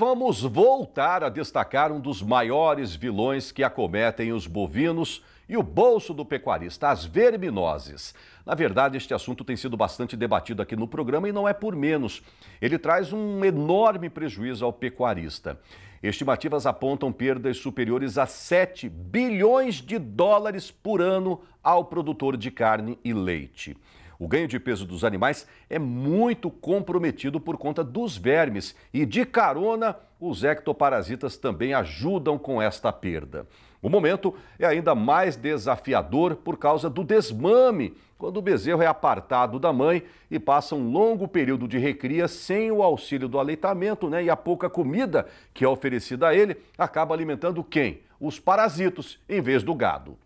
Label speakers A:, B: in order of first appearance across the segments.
A: Vamos voltar a destacar um dos maiores vilões que acometem os bovinos e o bolso do pecuarista, as verminoses. Na verdade, este assunto tem sido bastante debatido aqui no programa e não é por menos. Ele traz um enorme prejuízo ao pecuarista. Estimativas apontam perdas superiores a 7 bilhões de dólares por ano ao produtor de carne e leite. O ganho de peso dos animais é muito comprometido por conta dos vermes e, de carona, os ectoparasitas também ajudam com esta perda. O momento é ainda mais desafiador por causa do desmame, quando o bezerro é apartado da mãe e passa um longo período de recria sem o auxílio do aleitamento né, e a pouca comida que é oferecida a ele acaba alimentando quem? Os parasitos, em vez do gado.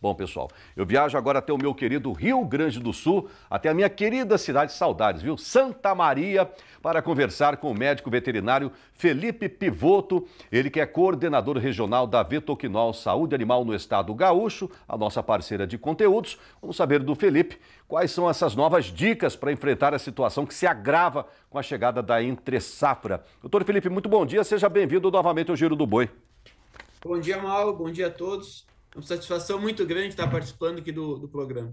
A: Bom, pessoal, eu viajo agora até o meu querido Rio Grande do Sul, até a minha querida cidade saudades, viu? Santa Maria, para conversar com o médico veterinário Felipe Pivoto, ele que é coordenador regional da Vetoquinol Saúde Animal no Estado Gaúcho, a nossa parceira de conteúdos. Vamos saber do Felipe quais são essas novas dicas para enfrentar a situação que se agrava com a chegada da entre safra. Doutor Felipe, muito bom dia, seja bem-vindo novamente ao Giro do Boi.
B: Bom dia, Mauro, bom dia a todos uma satisfação muito grande estar participando aqui do, do programa.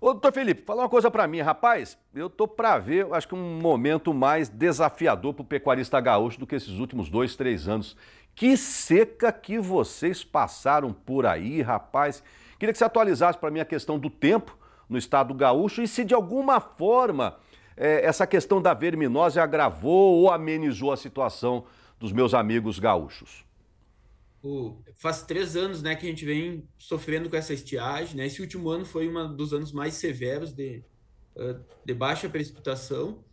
A: Ô, doutor Felipe, fala uma coisa para mim, rapaz. Eu tô para ver, acho que um momento mais desafiador para o pecuarista gaúcho do que esses últimos dois, três anos. Que seca que vocês passaram por aí, rapaz. Queria que você atualizasse para mim a questão do tempo no estado gaúcho e se de alguma forma é, essa questão da verminose agravou ou amenizou a situação dos meus amigos gaúchos
B: o, faz três anos né, que a gente vem sofrendo com essa estiagem. Né? Esse último ano foi um dos anos mais severos de, de baixa precipitação.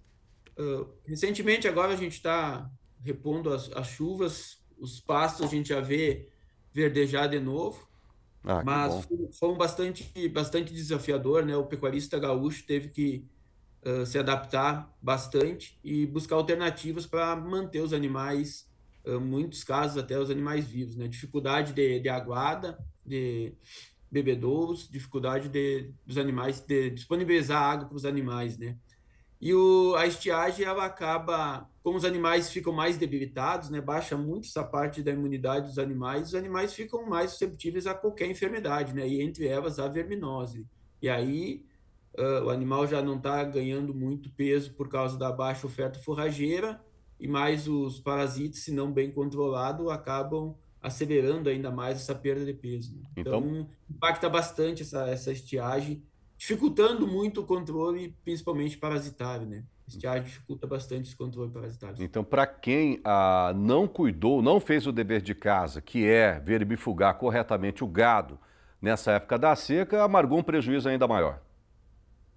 B: recentemente, agora a gente está repondo as, as, chuvas, os pastos a gente já vê verdejar de novo. Ah, mas foi um bastante, bastante desafiador, né? O pecuarista gaúcho teve que uh, se adaptar bastante e buscar alternativas para manter os animais muitos casos até os animais vivos, né? Dificuldade de, de aguada, de bebedouros, dificuldade de, dos animais de disponibilizar água para os animais, né? E o, a estiagem ela acaba, como os animais ficam mais debilitados, né? Baixa muito essa parte da imunidade dos animais, os animais ficam mais susceptíveis a qualquer enfermidade, né? E entre elas a verminose. E aí uh, o animal já não está ganhando muito peso por causa da baixa oferta forrageira e mais os parasitas, se não bem controlado, acabam acelerando ainda mais essa perda de peso. Né? Então, então, impacta bastante essa, essa estiagem, dificultando muito o controle, principalmente parasitário, né? Estiagem dificulta bastante esse controle parasitário.
A: Então, para quem ah, não cuidou, não fez o dever de casa, que é ver bifugar corretamente o gado nessa época da seca, amargou um prejuízo ainda maior.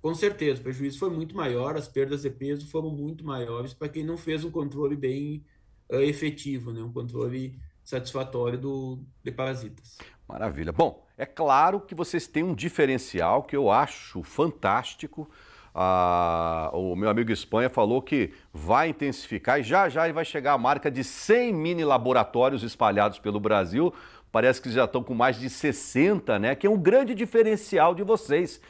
B: Com certeza, o prejuízo foi muito maior, as perdas de peso foram muito maiores para quem não fez um controle bem uh, efetivo, né? um controle satisfatório do, de parasitas.
A: Maravilha. Bom, é claro que vocês têm um diferencial que eu acho fantástico. Ah, o meu amigo Espanha falou que vai intensificar e já já vai chegar a marca de 100 mini laboratórios espalhados pelo Brasil. Parece que já estão com mais de 60, né? Que é um grande diferencial de vocês.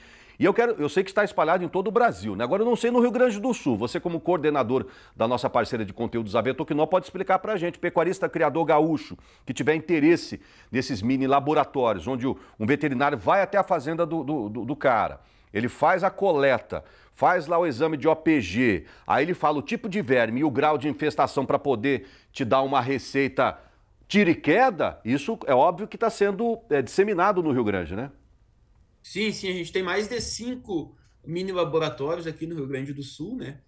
A: E eu quero, eu sei que está espalhado em todo o Brasil, né? Agora eu não sei no Rio Grande do Sul. Você, como coordenador da nossa parceira de conteúdos que não pode explicar para a gente. Pecuarista criador gaúcho que tiver interesse nesses mini laboratórios, onde um veterinário vai até a fazenda do, do, do cara, ele faz a coleta faz lá o exame de OPG, aí ele fala o tipo de verme e o grau de infestação para poder te dar uma receita tira e queda, isso é óbvio que está sendo é, disseminado no Rio Grande, né?
B: Sim, sim, a gente tem mais de cinco mini laboratórios aqui no Rio Grande do Sul, né?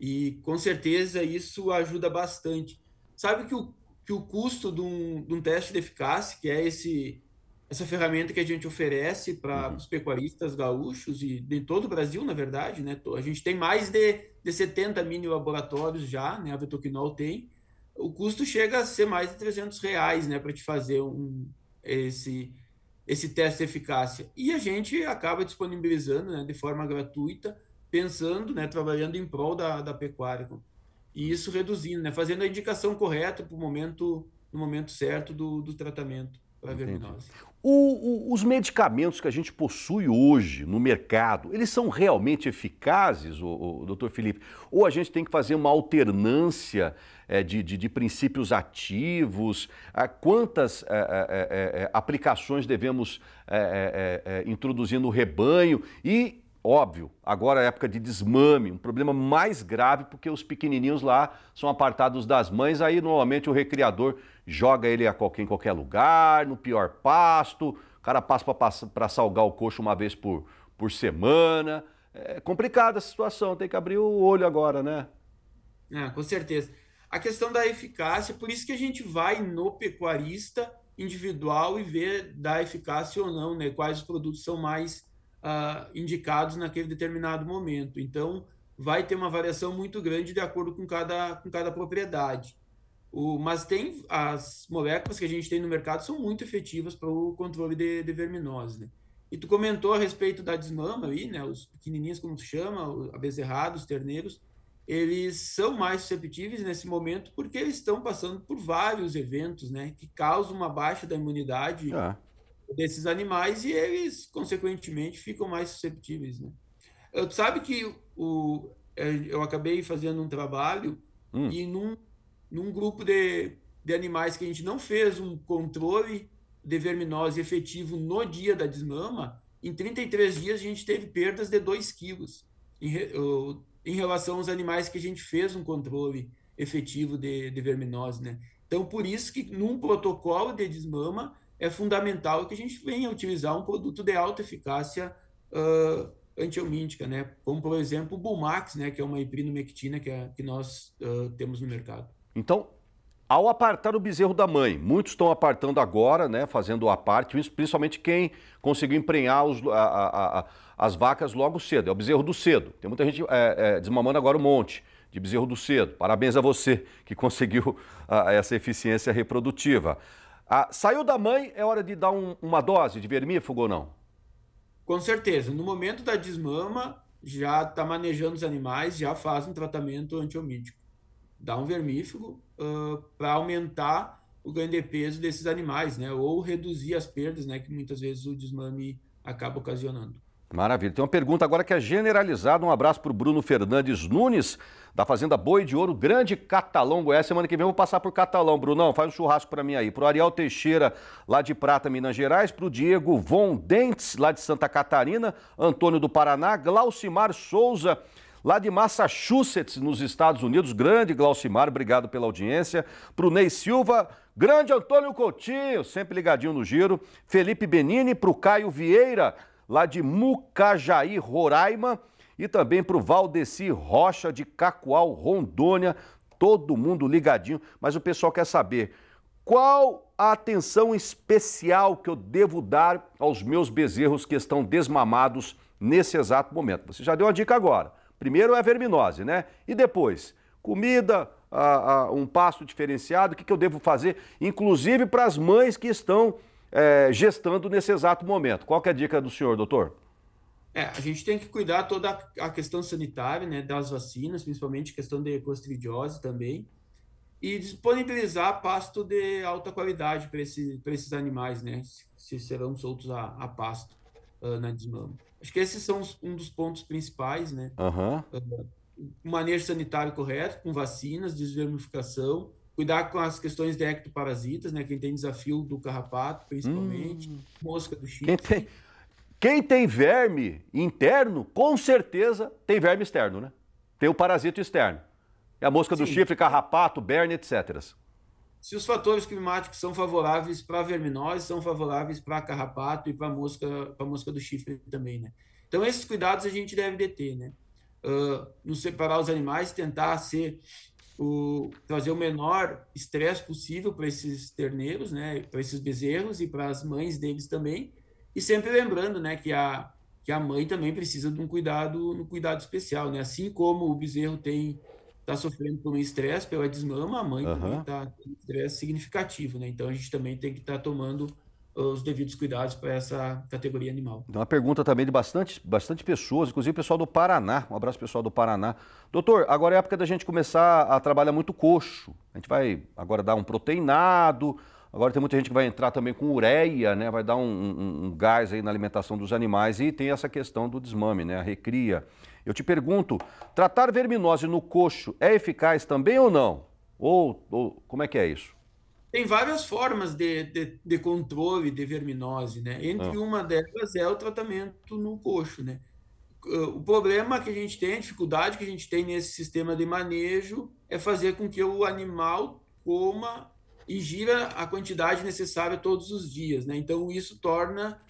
B: E com certeza isso ajuda bastante. Sabe que o, que o custo de um, de um teste de eficácia, que é esse essa ferramenta que a gente oferece para uhum. os pecuaristas gaúchos e de todo o Brasil, na verdade, né? A gente tem mais de, de 70 mini laboratórios já, né? A Vetoquinol tem. O custo chega a ser mais de 300 reais, né? Para te fazer um, esse, esse teste de eficácia. E a gente acaba disponibilizando né, de forma gratuita, pensando, né, trabalhando em prol da, da pecuária. E isso reduzindo, né, fazendo a indicação correta para o momento, no momento certo do, do tratamento. O,
A: o, os medicamentos que a gente possui hoje no mercado, eles são realmente eficazes, o, o doutor Felipe? Ou a gente tem que fazer uma alternância é, de, de, de, princípios ativos? A, ah, quantas é é, é, é, é, aplicações devemos introduzir no rebanho? E óbvio, agora é época de desmame, um problema mais grave porque os pequenininhos lá são apartados das mães, aí normalmente o recriador joga ele a qualquer, em qualquer lugar, no pior pasto, o cara passa para salgar o coxo uma vez por, por semana. É complicada a situação, tem que abrir o olho agora, né? É, com certeza. A questão da
B: eficácia, por isso que a gente vai no pecuarista individual e ver da eficácia ou não, né? Quais produtos são mais uh, indicados naquele determinado momento. Então, vai ter uma variação muito grande de acordo com cada, com cada propriedade. O, mas tem as moléculas que a gente tem no mercado são muito efetivas para o controle de, de verminose. Né? E tu comentou a respeito da desmama aí, né? Os pequenininhos, como tu chama, a bezerrada, os terneiros, eles são mais susceptíveis nesse momento porque eles estão passando por vários eventos, né? Que causam uma baixa da imunidade ah desses animais e eles, consequentemente, ficam mais susceptíveis. Né? Eu, sabe que o, é, eu acabei fazendo um trabalho hum. e num, num grupo de, de animais que a gente não fez um controle de verminose efetivo no dia da desmama, em 33 dias a gente teve perdas de 2 quilos em, em relação aos animais que a gente fez um controle efetivo de, de verminose, né? Então, por isso que num protocolo de desmama, é fundamental que a gente venha utilizar um produto de alta eficácia uh, ah, antiomíntica, né? Como, por exemplo, o Bumax, né? Que é uma iprinomectina que, é, que nós uh, temos no mercado.
A: Então, ao apartar o bezerro da mãe, muitos estão apartando agora, né? Fazendo a parte, principalmente quem conseguiu emprenhar os, a, a, a, as vacas logo cedo. É o bezerro do cedo. Tem muita gente é, é, desmamando agora um monte de bezerro do cedo. Parabéns a você que conseguiu ah, essa eficiência reprodutiva. Ah, saiu da mãe, é hora de dar um, uma dose de vermífugo ou não?
B: Com certeza. No momento da desmama, já está manejando os animais, já faz um tratamento antiomítico. Dá um vermífugo uh, ah, para aumentar o ganho de peso desses animais, né? Ou reduzir as perdas, né? Que muitas vezes o desmame acaba ocasionando.
A: Maravilha. Tem uma pergunta agora que é generalizada. Um abraço para o Bruno Fernandes Nunes, da Fazenda Boi de Ouro Grande, Catalão, Goiás. Semana que vem eu vou passar por Catalão. Brunão, faz um churrasco para mim aí. Para o Ariel Teixeira, lá de Prata, Minas Gerais. Para o Diego Von Dentes, lá de Santa Catarina. Antônio do Paraná. Glaucimar Souza, lá de Massachusetts, nos Estados Unidos. Grande Glaucimar, obrigado pela audiência. Para o Ney Silva, grande Antônio Coutinho, sempre ligadinho no giro. Felipe Benini, para o Caio Vieira lá de Mucajaí, Roraima, e também para o Valdeci Rocha de Cacoal, Rondônia. Todo mundo ligadinho, mas o pessoal quer saber qual a atenção especial que eu devo dar aos meus bezerros que estão desmamados nesse exato momento. Você já deu uma dica agora. Primeiro é a verminose, né? E depois, comida, a, a, um pasto diferenciado, o que, que eu devo fazer, inclusive para as mães que estão é, gestando nesse exato momento. Qual é a dica do senhor, doutor?
B: É, a gente tem que cuidar toda a questão sanitária, né, das vacinas, principalmente questão de costridiose também, e disponibilizar pasto de alta qualidade para esse, esses animais, né, se, serão soltos a, a pasto uh, na desmama. Acho que esses são os, um dos pontos principais, né, uhum. uh, manejo sanitário correto, com vacinas, desvermificação, Cuidar com as questões de ectoparasitas, né? Quem tem desafio do carrapato, principalmente, hum. mosca
A: do chifre. Quem tem, quem tem verme interno, com certeza tem verme externo, né? Tem o parasito externo. É a mosca Sim. do chifre, carrapato, berne, etc.
B: Se os fatores climáticos são favoráveis para verminose, são favoráveis para carrapato e para mosca, para mosca do chifre também, né? Então esses cuidados a gente deve deter, né? Uh, nos separar os animais, tentar ser o, trazer o menor estresse possível para esses terneiros, né, para esses bezerros e para as mães deles também. E sempre lembrando, né, que a que a mãe também precisa de um cuidado, um cuidado especial, né? Assim como o bezerro tem está sofrendo por um estresse pela desmama, a mãe uhum. também está com um estresse significativo, né? Então a gente também tem que estar tá tomando os devidos cuidados para essa categoria animal.
A: Uma pergunta também de bastante, bastante pessoas, inclusive o pessoal do Paraná. Um abraço pessoal do Paraná. Doutor, agora é época da gente começar a trabalhar muito coxo. A gente vai agora dar um proteinado. Agora tem muita gente que vai entrar também com ureia, né? Vai dar um, um, um gás aí na alimentação dos animais e tem essa questão do desmame, né? A recria. Eu te pergunto, tratar verminose no coxo é eficaz também ou não? Ou, ou como é que é isso?
B: tem várias formas de, de, de, controle de verminose, né? Entre ah. uma delas é o tratamento no coxo, né? O problema que a gente tem, a dificuldade que a gente tem nesse sistema de manejo é fazer com que o animal coma e gira a quantidade necessária todos os dias, né? Então isso torna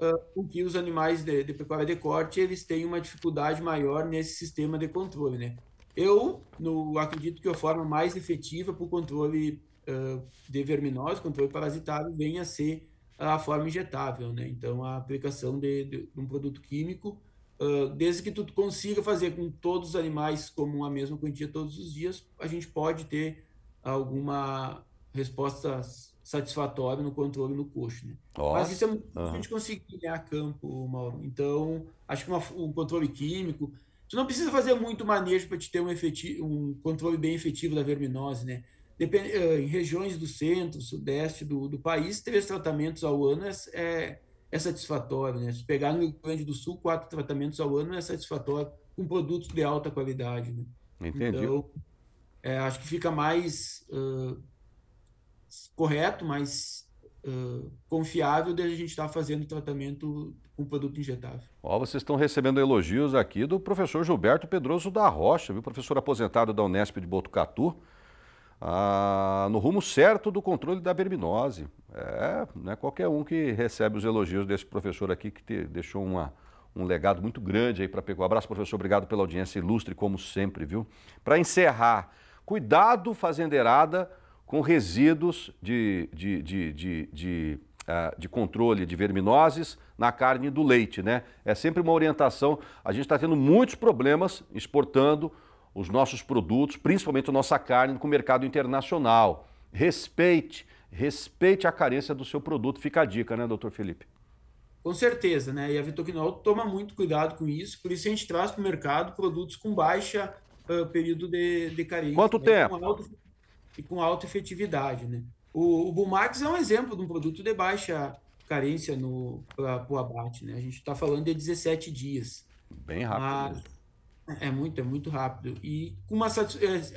B: uh, com que os animais de, de pecuária de corte eles tenham uma dificuldade maior nesse sistema de controle, né? Eu no, acredito que a forma mais efetiva para o controle ah, de verminose, controle parasitário, venha a ser a forma injetável, né? Então, a aplicação de, de, de um produto químico, uh, desde que tu consiga fazer com todos os animais como a mesma quantia todos os dias, a gente pode ter alguma resposta satisfatória no controle no coxo, né? Nossa. Mas isso é muito uhum. a gente conseguir né, a campo, Mauro. Então, acho que uma, um controle químico, tu não precisa fazer muito manejo para te ter um, efetivo, um controle bem efetivo da verminose, né? Eh, em regiões do centro, sudeste do, do país, três tratamentos ao ano é, é, é satisfatório. Né? Se pegar no Rio Grande do Sul, quatro tratamentos ao ano é satisfatório, com produtos de alta qualidade. Né? Entendi. Então, é, acho que fica mais uh, correto, mais Uh, confiável de a gente estar tá fazendo tratamento com produto injetável.
A: Ó, vocês estão recebendo elogios aqui do professor Gilberto Pedroso da Rocha, viu? professor aposentado da Unesp de Botucatu, ah, no rumo certo do controle da verminose. É, não é qualquer um que recebe os elogios desse professor aqui que te, deixou uma, um legado muito grande aí para Um Abraço, professor. Obrigado pela audiência ilustre, como sempre, viu? Para encerrar, cuidado, fazendeirada, com resíduos de, de, de, de, de ah, de controle de verminoses na carne do leite, né? É sempre uma orientação. A gente está tendo muitos problemas exportando os nossos produtos, principalmente a nossa carne, com o mercado internacional. Respeite, respeite a carência do seu produto. Fica a dica, né, doutor Felipe?
B: Com certeza, né? E a Vitoquinol toma muito cuidado com isso, por isso a gente traz para o mercado produtos com baixa uh, período de, de carência. Quanto né? tempo? Com alto, e com alta efetividade, né? O, o Bumax é um exemplo de um produto de baixa carência para o abate, né? A gente está falando de 17 dias. Bem rápido. Mas, é muito, é muito rápido. E com uma é,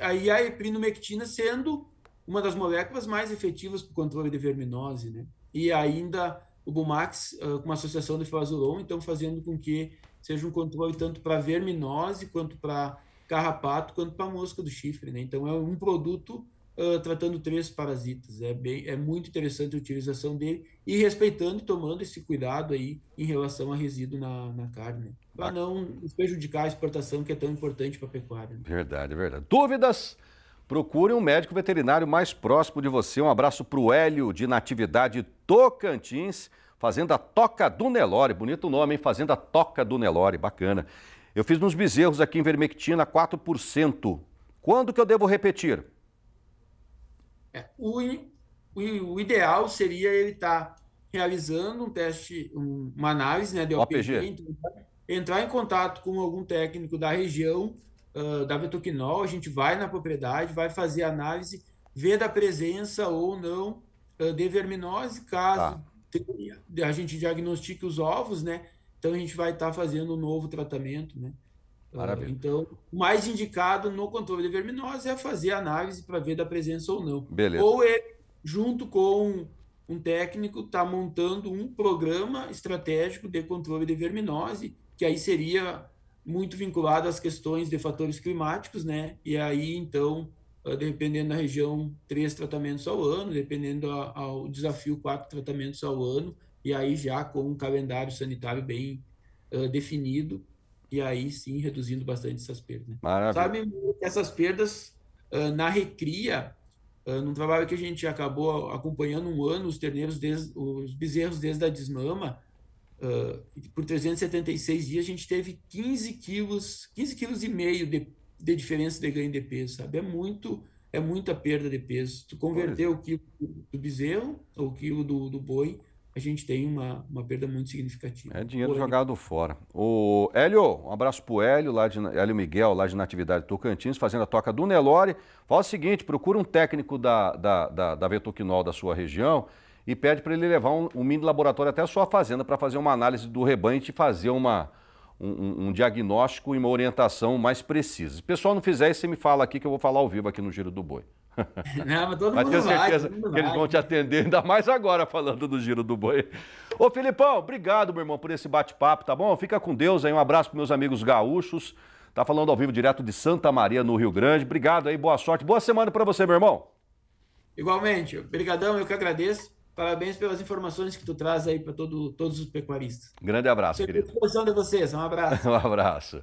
B: aí a eprinomectina sendo uma das moléculas mais efetivas para o controle de verminose, né? E ainda o Bumax ah, com uma associação de fazolon, então fazendo com que seja um controle tanto para verminose quanto para carrapato quanto para mosca do chifre, né? Então é um produto uh, tratando três parasitas. É bem, é muito interessante a utilização dele e respeitando e tomando esse cuidado aí em relação a resíduo na, na carne para ah, não prejudicar a exportação que é tão importante para a pecuária. Né?
A: Verdade, é verdade. Dúvidas? Procure um médico veterinário mais próximo de você. Um abraço para o Hélio, de Natividade Tocantins, Fazenda Toca do Nelore. Bonito nome, hein? Fazenda Toca do Nelore, bacana. Eu fiz uns bezerros aqui em Vermectina, 4%. Quando que eu devo repetir?
B: É, o, o, o, ideal seria ele estar tá realizando um teste, um, uma análise né, de OPG. OPG então, entrar em contato com algum técnico da região uh, da Vetoquinol, a gente vai na propriedade, vai fazer análise, ver da presença ou não uh, de verminose, caso tá. a gente diagnostique os ovos, né? Então a gente vai estar tá fazendo um novo tratamento, né? Ah, Maravilha. Então, o mais indicado no controle de verminose é fazer análise para ver da presença ou não. Beleza. Ou ele, junto com um técnico, está montando um programa estratégico de controle de verminose, que aí seria muito vinculado às questões de fatores climáticos, né? E aí, então, ah, dependendo da região, três tratamentos ao ano, dependendo ao desafio, quatro tratamentos ao ano, e aí já com um calendário sanitário bem uh, definido, e aí sim reduzindo bastante essas perdas. Né? Sabe, essas perdas uh, na recria, uh, num trabalho que a gente acabou acompanhando um ano, os terneiros, desde, os bezerros desde a desmama, uh, por 376 dias a gente teve 15 quilos, 15 quilos e meio de, de diferença de ganho de peso, sabe? É muito, é muita perda de peso. Tu converter o quilo do bezerro ou o quilo do, do boi, a gente tem uma, uma perda muito significativa.
A: É dinheiro jogado fora. O Hélio, um abraço pro Hélio, lá de, Hélio Miguel, lá de Natividade Tocantins, fazendo a toca do Nelore. Fala o seguinte, procura um técnico da, da, da, da da sua região e pede para ele levar um, um, mini laboratório até a sua fazenda para fazer uma análise do rebanho e te fazer uma, um, um, diagnóstico e uma orientação mais precisa. Se o pessoal não fizer isso, você me fala aqui que eu vou falar ao vivo aqui no Giro do Boi. Não, mas todo mas mundo tenho certeza vai, que vai. eles vão te atender, ainda mais agora falando do Giro do Boi. Ô Filipão, obrigado, meu irmão, por esse bate-papo, tá bom? Fica com Deus aí, um abraço para meus amigos gaúchos. Tá falando ao vivo direto de Santa Maria, no Rio Grande. Obrigado aí, boa sorte, boa semana para você, meu irmão.
B: Igualmente, obrigadão, eu que agradeço. Parabéns pelas informações que tu traz aí para todo, todos os pecuaristas.
A: Grande abraço, Estou querido. A
B: disposição de vocês. Um abraço.
A: um abraço.